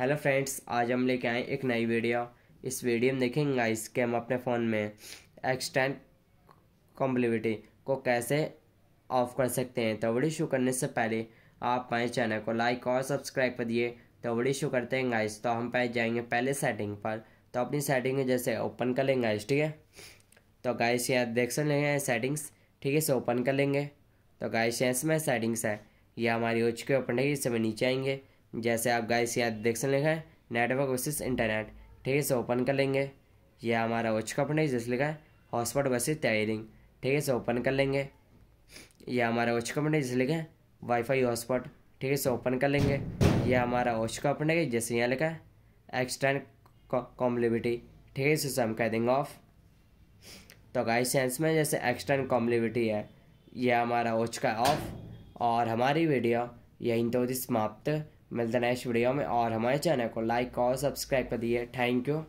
hello friends आज हम लेके आए एक नई वीडियो इस वीडियो में देखेंगे गाइस कि हम अपने फ़ोन में एक्सटेंड कॉम्पलिविटी को कैसे ऑफ कर सकते हैं तो वीडियो शुरू करने से पहले आप हमारे चैनल को लाइक और सब्सक्राइब कर दिए तो वीडियो शुरू करते हैं गाइस तो हम पहले जाएंगे पहले सेटिंग पर तो अपनी सेटिंग जैसे ओपन कर लेंगे गाइस ठीक है तो गाइस यहाँ देख सकते हैं सेटिंग्स ठीक है इसे ओपन कर लेंगे तो गाइस यहाँ इसमें सेटिंग्स है यह हमारी हो चुकी ओपन है हमें नीचे आएंगे जैसे आप गाइस यहाँ डिक्शन लिखा है नेटवर्क वर्सेज इंटरनेट ठीक है इसे ओपन कर लेंगे ये हमारा उच्च का है जिस लिखा है हॉटस्पॉट वर्सेज टायरिंग ठीक है इसे ओपन कर लेंगे ये हमारा उच्च का है जिस लिखा है वाईफाई हॉटस्पॉट ठीक है इसे ओपन कर लेंगे ये हमारा उच्च का है जैसे यहाँ लिखा है एक्सटेंड कॉम्लिविटी ठीक है इसे हम कह देंगे ऑफ तो गाइस सेंस में जैसे एक्सटेंड कॉम्लिविटी है यह हमारा उच्च का ऑफ और हमारी वीडियो यहीं तो समाप्त मिलते हैं नेक्स्ट वीडियो में और हमारे चैनल को लाइक और सब्सक्राइब कर दिए थैंक यू